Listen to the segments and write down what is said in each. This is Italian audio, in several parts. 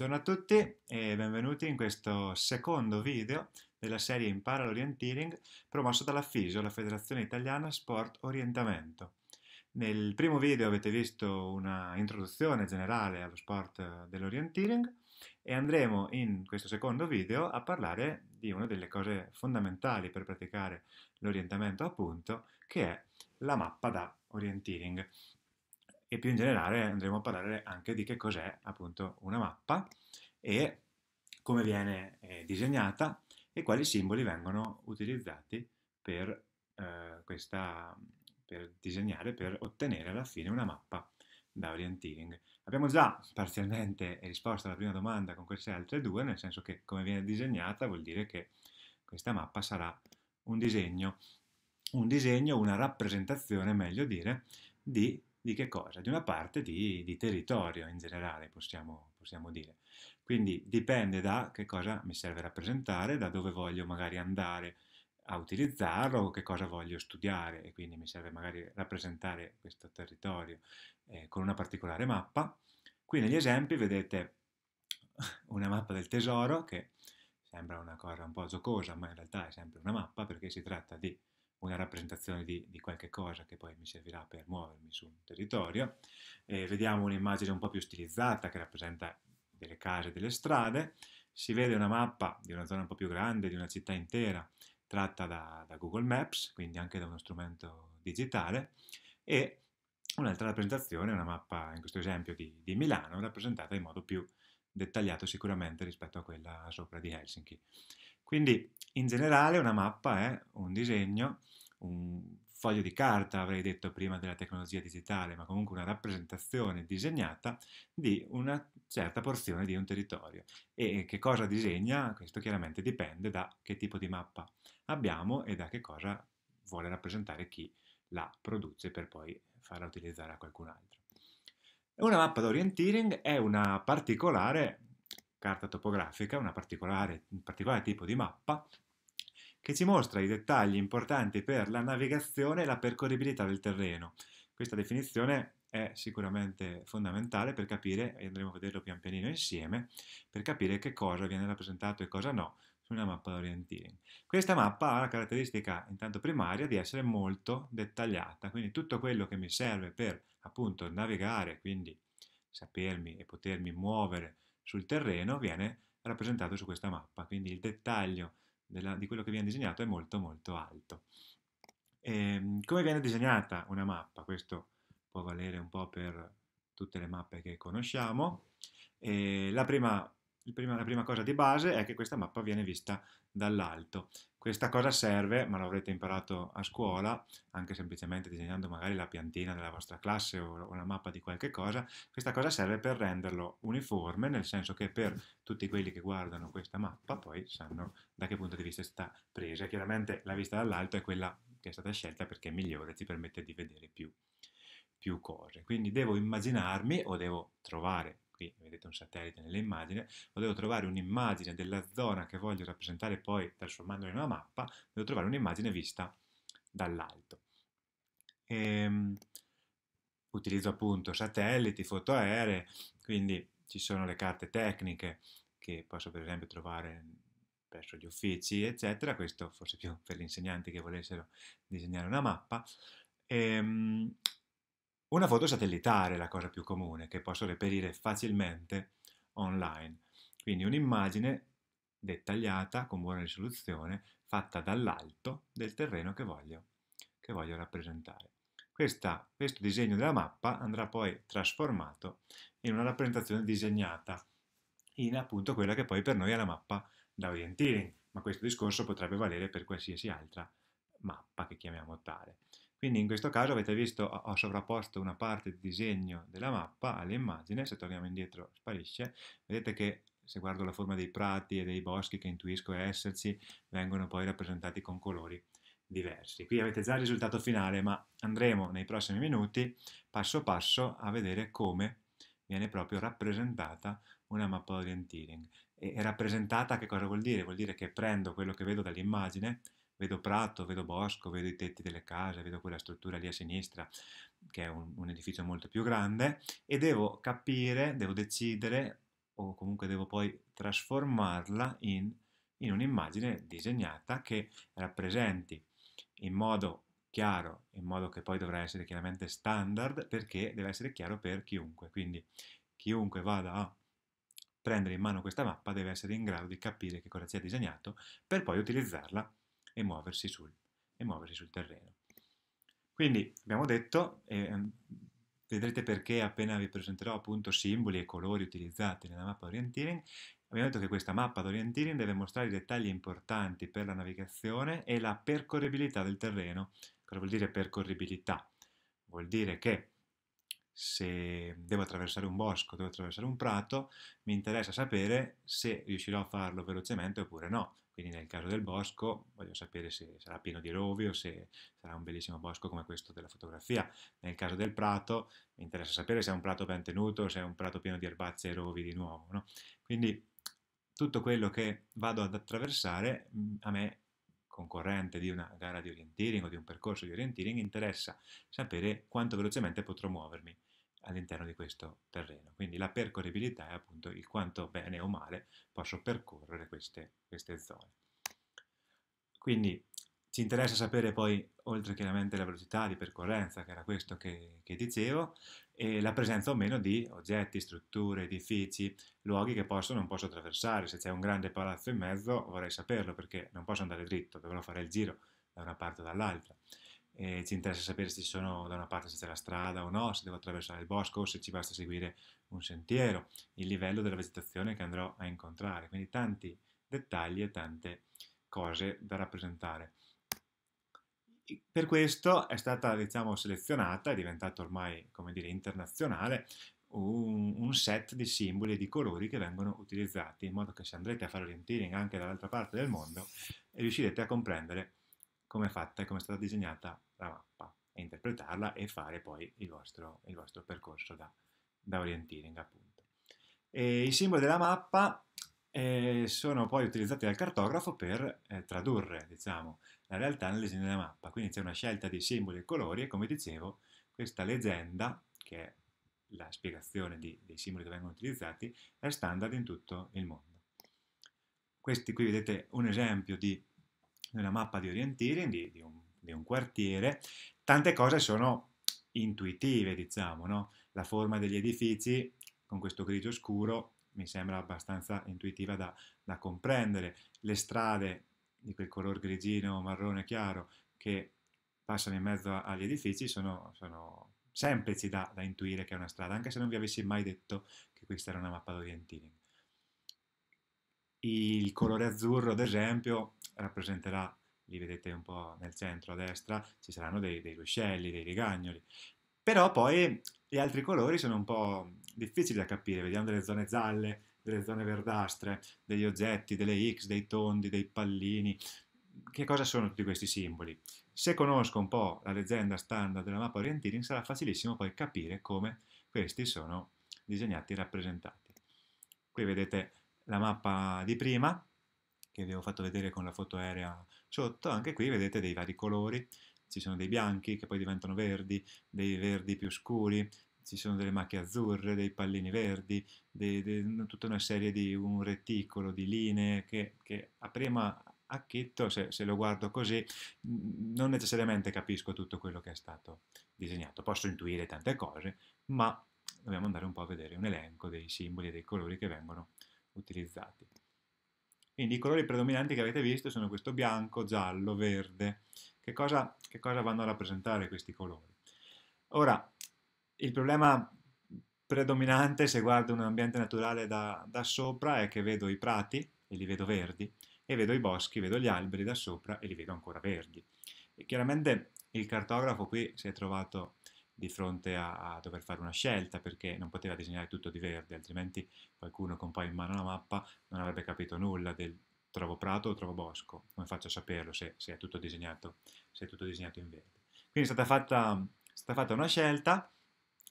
Buongiorno a tutti e benvenuti in questo secondo video della serie Impara l'Orienteering promosso dalla FISO, la Federazione Italiana Sport Orientamento. Nel primo video avete visto una introduzione generale allo sport dell'orienteering e andremo in questo secondo video a parlare di una delle cose fondamentali per praticare l'orientamento appunto che è la mappa da orienteering e più in generale andremo a parlare anche di che cos'è appunto una mappa e come viene eh, disegnata e quali simboli vengono utilizzati per, eh, questa, per disegnare, per ottenere alla fine una mappa da orienteering. Abbiamo già parzialmente risposto alla prima domanda con queste altre due, nel senso che come viene disegnata vuol dire che questa mappa sarà un disegno, un disegno, una rappresentazione, meglio dire, di di che cosa? Di una parte di, di territorio in generale, possiamo, possiamo, dire. Quindi dipende da che cosa mi serve rappresentare, da dove voglio magari andare a utilizzarlo, che cosa voglio studiare e quindi mi serve magari rappresentare questo territorio eh, con una particolare mappa. Qui negli esempi vedete una mappa del tesoro che sembra una cosa un po' giocosa, ma in realtà è sempre una mappa perché si tratta di una rappresentazione di, di, qualche cosa che poi mi servirà per muovermi su un territorio. Eh, vediamo un'immagine un po' più stilizzata che rappresenta delle case, e delle strade. Si vede una mappa di una zona un po' più grande, di una città intera, tratta da, da Google Maps, quindi anche da uno strumento digitale. E un'altra rappresentazione, una mappa in questo esempio di, di Milano, rappresentata in modo più dettagliato sicuramente rispetto a quella sopra di Helsinki. Quindi in generale una mappa è un disegno, un foglio di carta, avrei detto prima della tecnologia digitale, ma comunque una rappresentazione disegnata di una certa porzione di un territorio. E che cosa disegna? Questo chiaramente dipende da che tipo di mappa abbiamo e da che cosa vuole rappresentare chi la produce per poi farla utilizzare a qualcun altro. Una mappa d'orienteering è una particolare carta topografica, particolare, un particolare tipo di mappa, che ci mostra i dettagli importanti per la navigazione e la percorribilità del terreno. Questa definizione è sicuramente fondamentale per capire, e andremo a vederlo pian pianino insieme, per capire che cosa viene rappresentato e cosa no su una mappa orientina. Questa mappa ha la caratteristica intanto primaria di essere molto dettagliata, quindi tutto quello che mi serve per appunto navigare, quindi sapermi e potermi muovere sul terreno viene rappresentato su questa mappa, quindi il dettaglio della, di quello che viene disegnato è molto molto alto. E, ehm, come viene disegnata una mappa? Questo può valere un po' per tutte le mappe che conosciamo. E eh, la prima prima, la prima cosa di base è che questa mappa viene vista dall'alto. Questa cosa serve, ma l'avrete imparato a scuola, anche semplicemente disegnando magari la piantina della vostra classe o una mappa di qualche cosa, questa cosa serve per renderlo uniforme, nel senso che per tutti quelli che guardano questa mappa poi sanno da che punto di vista è stata presa. Chiaramente la vista dall'alto è quella che è stata scelta perché è migliore, ti permette di vedere più, più cose. Quindi devo immaginarmi o devo trovare qui vedete un satellite nell'immagine, ma devo trovare un'immagine della zona che voglio rappresentare poi trasformandola in una mappa, devo trovare un'immagine vista dall'alto. Ehm, utilizzo appunto satelliti, foto aeree, quindi ci sono le carte tecniche che posso per esempio trovare presso gli uffici, eccetera, questo forse più per gli insegnanti che volessero disegnare una mappa, e, ehm, una foto satellitare è la cosa più comune che posso reperire facilmente online. Quindi un'immagine dettagliata, con buona risoluzione, fatta dall'alto del terreno che voglio, che voglio rappresentare. Questa, questo disegno della mappa andrà poi trasformato in una rappresentazione disegnata in appunto quella che poi per noi è la mappa da orienteering, ma questo discorso potrebbe valere per qualsiasi altra mappa che chiamiamo tale. Quindi in questo caso avete visto ho sovrapposto una parte di disegno della mappa all'immagine, se torniamo indietro sparisce, vedete che se guardo la forma dei prati e dei boschi che intuisco esserci, vengono poi rappresentati con colori diversi. Qui avete già il risultato finale, ma andremo nei prossimi minuti passo passo a vedere come viene proprio rappresentata una mappa orienteering. E rappresentata che cosa vuol dire? Vuol dire che prendo quello che vedo dall'immagine, vedo prato, vedo bosco, vedo i tetti delle case, vedo quella struttura lì a sinistra che è un, un edificio molto più grande e devo capire, devo decidere o comunque devo poi trasformarla in, in un'immagine disegnata che rappresenti in modo chiaro, in modo che poi dovrà essere chiaramente standard perché deve essere chiaro per chiunque, quindi chiunque vada a prendere in mano questa mappa deve essere in grado di capire che cosa si è disegnato per poi utilizzarla e muoversi sul, e muoversi sul terreno. Quindi abbiamo detto, eh, vedrete perché appena vi presenterò appunto simboli e colori utilizzati nella mappa orienteering, abbiamo detto che questa mappa d'orienteering deve mostrare i dettagli importanti per la navigazione e la percorribilità del terreno. Cosa vuol dire percorribilità? Vuol dire che se devo attraversare un bosco, devo attraversare un prato, mi interessa sapere se riuscirò a farlo velocemente oppure no. Quindi nel caso del bosco voglio sapere se sarà pieno di rovi o se sarà un bellissimo bosco come questo della fotografia. Nel caso del prato mi interessa sapere se è un prato ben tenuto o se è un prato pieno di erbazze e rovi di nuovo. No? Quindi tutto quello che vado ad attraversare a me concorrente di una gara di orienteering o di un percorso di orienteering interessa sapere quanto velocemente potrò muovermi all'interno di questo terreno. Quindi la percorribilità è appunto il quanto bene o male posso percorrere queste, queste zone. Quindi ci interessa sapere poi, oltre chiaramente la velocità di percorrenza, che era questo che, che dicevo, la presenza o meno di oggetti, strutture, edifici, luoghi che posso o non posso attraversare. Se c'è un grande palazzo in mezzo vorrei saperlo perché non posso andare dritto, dovrò fare il giro da una parte o dall'altra eh, ci interessa sapere se sono da una parte se c'è la strada o no, se devo attraversare il bosco o se ci basta seguire un sentiero, il livello della vegetazione che andrò a incontrare, quindi tanti dettagli e tante cose da rappresentare. Per questo è stata diciamo, selezionata, è diventato ormai come dire, internazionale, un, un, set di simboli e di colori che vengono utilizzati in modo che se andrete a fare orienteering anche dall'altra parte del mondo riuscirete a comprendere come è fatta e come è stata disegnata la mappa e interpretarla e fare poi il vostro, il vostro percorso da, da orienteering appunto. E I simboli della mappa eh, sono poi utilizzati dal cartografo per eh, tradurre diciamo, la realtà nel disegno della mappa, quindi c'è una scelta di simboli e colori e come dicevo questa leggenda, che è la spiegazione di, dei simboli che vengono utilizzati, è standard in tutto il mondo. Questi qui vedete un esempio di, di una mappa di orienteering, di, di un di un quartiere, tante cose sono intuitive, diciamo, no? La forma degli edifici con questo grigio scuro mi sembra abbastanza intuitiva da, da comprendere. Le strade di quel color grigino, marrone chiaro che passano in mezzo agli edifici sono, sono semplici da, da, intuire che è una strada, anche se non vi avessi mai detto che questa era una mappa d'orienteering. Il colore azzurro, ad esempio, rappresenterà li vedete un po' nel centro a destra, ci saranno dei, dei ruscelli, dei rigagnoli. Però poi gli altri colori sono un po' difficili da capire, vediamo delle zone gialle, delle zone verdastre, degli oggetti, delle X, dei tondi, dei pallini. Che cosa sono tutti questi simboli? Se conosco un po' la leggenda standard della mappa orientina sarà facilissimo poi capire come questi sono disegnati e rappresentati. Qui vedete la mappa di prima, che vi ho fatto vedere con la foto aerea sotto, anche qui vedete dei vari colori, ci sono dei bianchi che poi diventano verdi, dei verdi più scuri, ci sono delle macchie azzurre, dei pallini verdi, dei, dei, tutta una serie di un reticolo di linee che, che a prima acchitto, se, se lo guardo così, non necessariamente capisco tutto quello che è stato disegnato. Posso intuire tante cose, ma dobbiamo andare un po' a vedere un elenco dei simboli e dei colori che vengono utilizzati. Quindi i colori predominanti che avete visto sono questo bianco, giallo, verde. Che cosa, che cosa vanno a rappresentare questi colori? Ora, il problema predominante se guardo un ambiente naturale da, da sopra è che vedo i prati e li vedo verdi, e vedo i boschi, vedo gli alberi da sopra e li vedo ancora verdi. E chiaramente il cartografo qui si è trovato di fronte a, a, dover fare una scelta perché non poteva disegnare tutto di verde, altrimenti qualcuno con poi in mano la mappa non avrebbe capito nulla del trovo prato o trovo bosco, come faccio a saperlo se, se, è, tutto disegnato, se è, tutto disegnato, in verde. Quindi è stata fatta, è stata fatta una scelta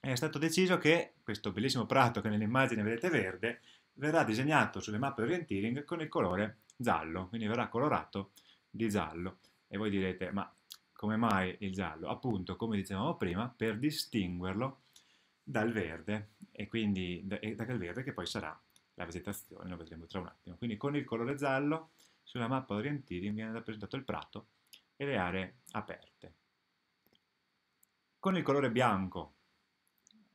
e è stato deciso che questo bellissimo prato che nell'immagine vedete verde verrà disegnato sulle mappe orienteering con il colore giallo, quindi verrà colorato di giallo. E voi direte, ma come mai il giallo? Appunto, come dicevamo prima, per distinguerlo dal verde e quindi da, e verde che poi sarà la vegetazione, lo vedremo tra un attimo. Quindi con il colore giallo sulla mappa orientili viene rappresentato il prato e le aree aperte. Con il colore bianco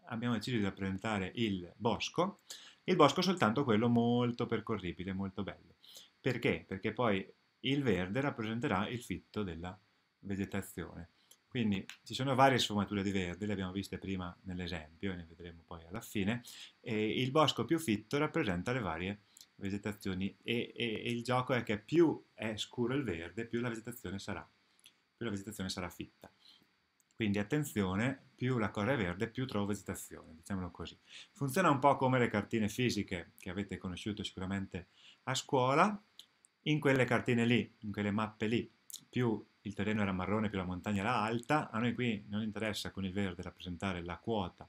abbiamo deciso di rappresentare il bosco, il bosco è soltanto quello molto percorribile, molto bello. Perché? Perché poi il verde rappresenterà il fitto della vegetazione. Quindi ci sono varie sfumature di verde, le abbiamo viste prima nell'esempio e ne vedremo poi alla fine. E il bosco più fitto rappresenta le varie vegetazioni e, e, e, il gioco è che più è scuro il verde, più la vegetazione sarà, più la vegetazione sarà fitta. Quindi attenzione, più la cosa è verde, più trovo vegetazione, diciamolo così. Funziona un po' come le cartine fisiche che avete conosciuto sicuramente a scuola. In quelle cartine lì, in quelle mappe lì, più il terreno era marrone più la montagna era alta, a noi qui non interessa con il verde rappresentare la quota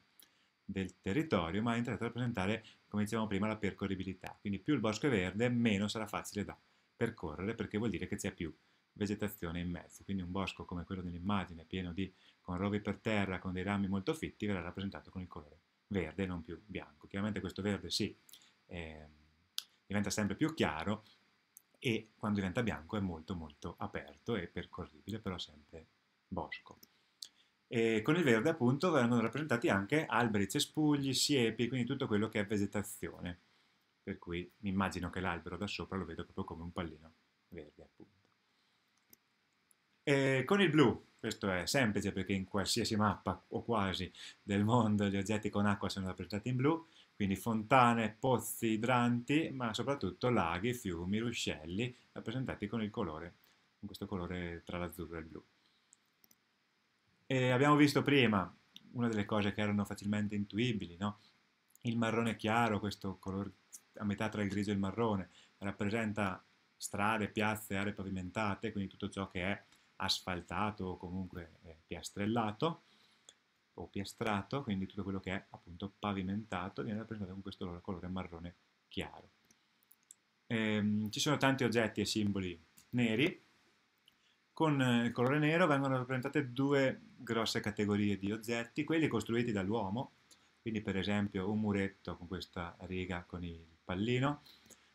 del territorio, ma interessa rappresentare, come dicevamo prima, la percorribilità. Quindi più il bosco è verde, meno sarà facile da percorrere, perché vuol dire che c'è più vegetazione in mezzo. Quindi un bosco come quello dell'immagine, pieno di con rovi per terra, con dei rami molto fitti, verrà rappresentato con il colore verde, non più bianco. Chiaramente questo verde sì, eh, diventa sempre più chiaro, e quando diventa bianco è molto molto aperto e percorribile, però sempre bosco. E con il verde appunto vengono rappresentati anche alberi, cespugli, siepi, quindi tutto quello che è vegetazione, per cui mi immagino che l'albero da sopra lo vedo proprio come un pallino verde appunto. E con il blu, questo è semplice perché in qualsiasi mappa o quasi del mondo gli oggetti con acqua sono rappresentati in blu, quindi fontane, pozzi, idranti, ma soprattutto laghi, fiumi, ruscelli, rappresentati con, colore, con questo colore tra l'azzurro e il blu. E abbiamo visto prima una delle cose che erano facilmente intuibili, no? il marrone chiaro, questo colore a metà tra il grigio e il marrone, rappresenta strade, piazze, aree pavimentate, quindi tutto ciò che è asfaltato o comunque eh, piastrellato, o piastrato, quindi tutto quello che è appunto pavimentato viene rappresentato con questo colore marrone chiaro. Ehm, ci sono tanti oggetti e simboli neri, con eh, il colore nero vengono rappresentate due grosse categorie di oggetti, quelli costruiti dall'uomo, quindi per esempio un muretto con questa riga con il pallino,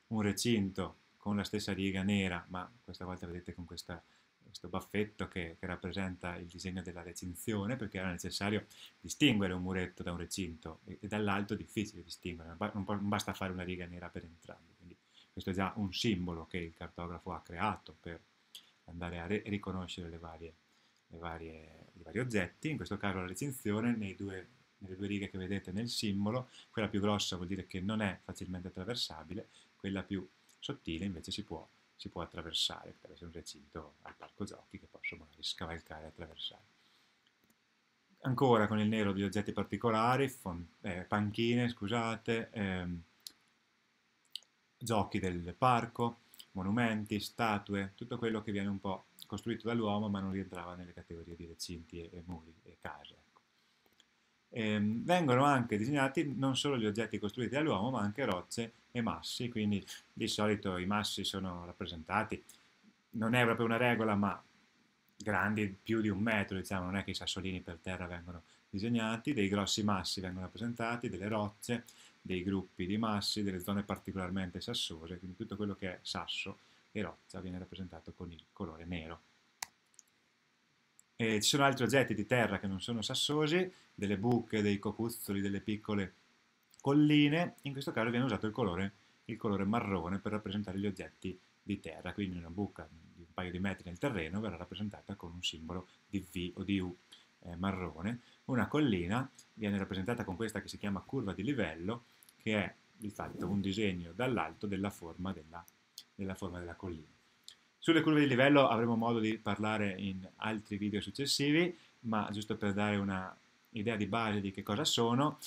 un recinto con la stessa riga nera, ma questa volta vedete con questa riga questo baffetto che, che, rappresenta il disegno della recinzione, perché era necessario distinguere un muretto da un recinto, e, e dall'alto è difficile distinguere, non, non, basta fare una riga nera per entrambi. Quindi questo è già un simbolo che il cartografo ha creato per andare a riconoscere le varie, le varie, i vari oggetti, in questo caso la recinzione nei due nelle due righe che vedete nel simbolo, quella più grossa vuol dire che non è facilmente attraversabile, quella più sottile invece si può si può attraversare, potrebbe essere un recinto al parco giochi che posso magari scavalcare e attraversare. Ancora con il nero degli oggetti particolari, eh, panchine, scusate, ehm, giochi del parco, monumenti, statue, tutto quello che viene un po' costruito dall'uomo ma non rientrava nelle categorie di recinti e, e muri e case. Eh, vengono anche disegnati non solo gli oggetti costruiti dall'uomo, ma anche rocce e massi, quindi di solito i massi sono rappresentati, non è proprio una regola, ma grandi più di un metro, diciamo, non è che i sassolini per terra vengono disegnati, dei grossi massi vengono rappresentati, delle rocce, dei gruppi di massi, delle zone particolarmente sassose, quindi tutto quello che è sasso e roccia viene rappresentato con il colore nero eh, ci sono altri oggetti di terra che non sono sassosi, delle buche, dei cocuzzoli, delle piccole colline, in questo caso viene usato il colore, il colore marrone per rappresentare gli oggetti di terra, quindi una buca di un paio di metri nel terreno verrà rappresentata con un simbolo di V o di U eh, marrone, una collina viene rappresentata con questa che si chiama curva di livello, che è di fatto un disegno dall'alto della, della, della forma della collina. Sulle curve di livello avremo modo di parlare in altri video successivi, ma giusto per dare una idea di base di che cosa sono,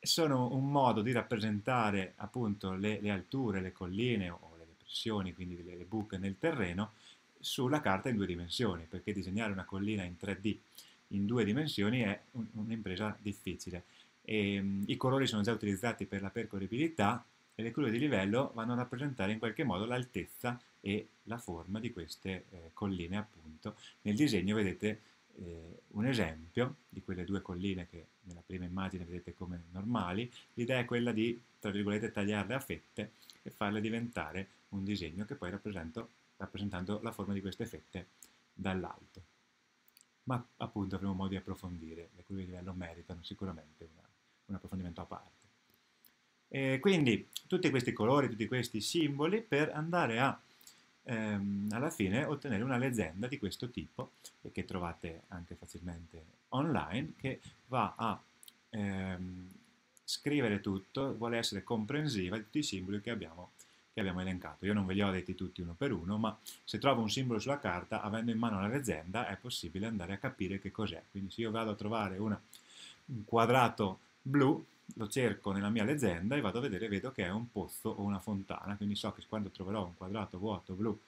sono un modo di rappresentare appunto le, le alture, le colline o le depressioni, quindi le, le buche nel terreno, sulla carta in due dimensioni, perché disegnare una collina in 3D in due dimensioni è un'impresa difficile. E, ehm, I colori sono già utilizzati per la percorribilità, e le curve di livello vanno a rappresentare in qualche modo l'altezza e la forma di queste eh, colline appunto. Nel disegno vedete eh, un esempio di quelle due colline che nella prima immagine vedete come normali, l'idea è quella di, tra virgolette, tagliarle a fette e farle diventare un disegno che poi rappresento rappresentando la forma di queste fette dall'alto. Ma appunto avremo modo di approfondire, le cui livello meritano sicuramente una, un approfondimento a parte. E eh, quindi tutti questi colori, tutti questi simboli per andare a ehm, alla fine ottenere una leggenda di questo tipo che trovate anche facilmente online che va a ehm, scrivere tutto, vuole essere comprensiva di tutti i simboli che abbiamo, che abbiamo, elencato. Io non ve li ho detti tutti uno per uno, ma se trovo un simbolo sulla carta, avendo in mano la leggenda, è possibile andare a capire che cos'è. Quindi se io vado a trovare una, un quadrato blu, lo cerco nella mia leggenda e vado a vedere, vedo che è un pozzo o una fontana, quindi so che quando troverò un quadrato vuoto blu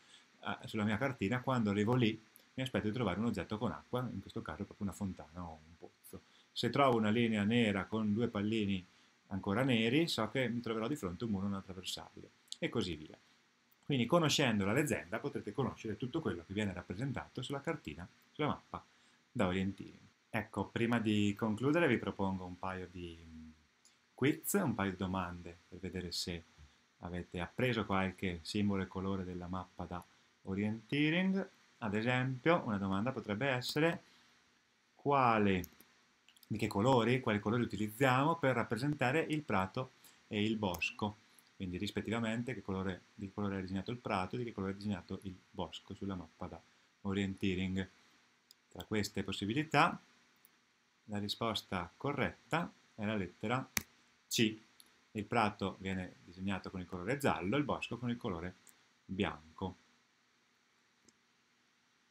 eh, sulla mia cartina, quando arrivo lì mi aspetto di trovare un oggetto con acqua, in questo caso proprio una fontana o un pozzo. Se trovo una linea nera con due pallini ancora neri, so che mi troverò di fronte un muro non attraversabile, e così via. Quindi conoscendo la leggenda potrete conoscere tutto quello che viene rappresentato sulla cartina, sulla mappa da Orientini. Ecco, prima di concludere vi propongo un paio di quiz, un paio di domande per vedere se avete appreso qualche simbolo e colore della mappa da orienteering. Ad esempio, una domanda potrebbe essere quale, di che colori, quali colori utilizziamo per rappresentare il prato e il bosco. Quindi rispettivamente che colore, di che colore è disegnato il prato e di che colore è disegnato il bosco sulla mappa da orienteering. Tra queste possibilità la risposta corretta è la lettera c. Il prato viene disegnato con il colore giallo, il bosco con il colore bianco.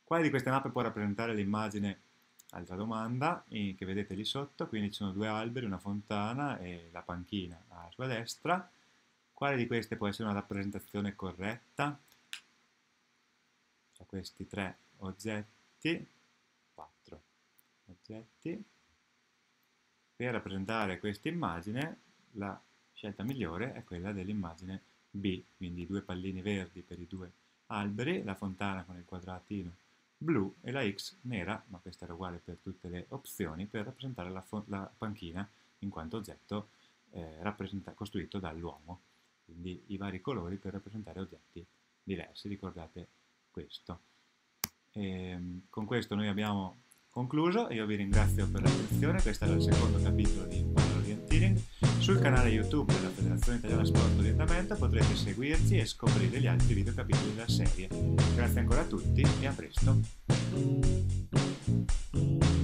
Quale di queste mappe può rappresentare l'immagine? Altra domanda, che vedete lì sotto, quindi ci sono due alberi, una fontana e la panchina a sua destra. Quale di queste può essere una rappresentazione corretta? Tra questi tre oggetti, quattro oggetti, per rappresentare questa immagine la scelta migliore è quella dell'immagine B, quindi due pallini verdi per i due alberi, la fontana con il quadratino blu e la X nera, ma questa era uguale per tutte le opzioni, per rappresentare la, la panchina in quanto oggetto eh, costruito dall'uomo. Quindi i vari colori per rappresentare oggetti diversi, ricordate questo. E, ehm, con questo noi abbiamo Concluso, io vi ringrazio per l'attenzione, questo era il secondo capitolo di Imparo Orienteering. Sul canale YouTube della Federazione Italiana Sport Orientamento potrete seguirci e scoprire gli altri video capitoli della serie. Grazie ancora a tutti e a presto!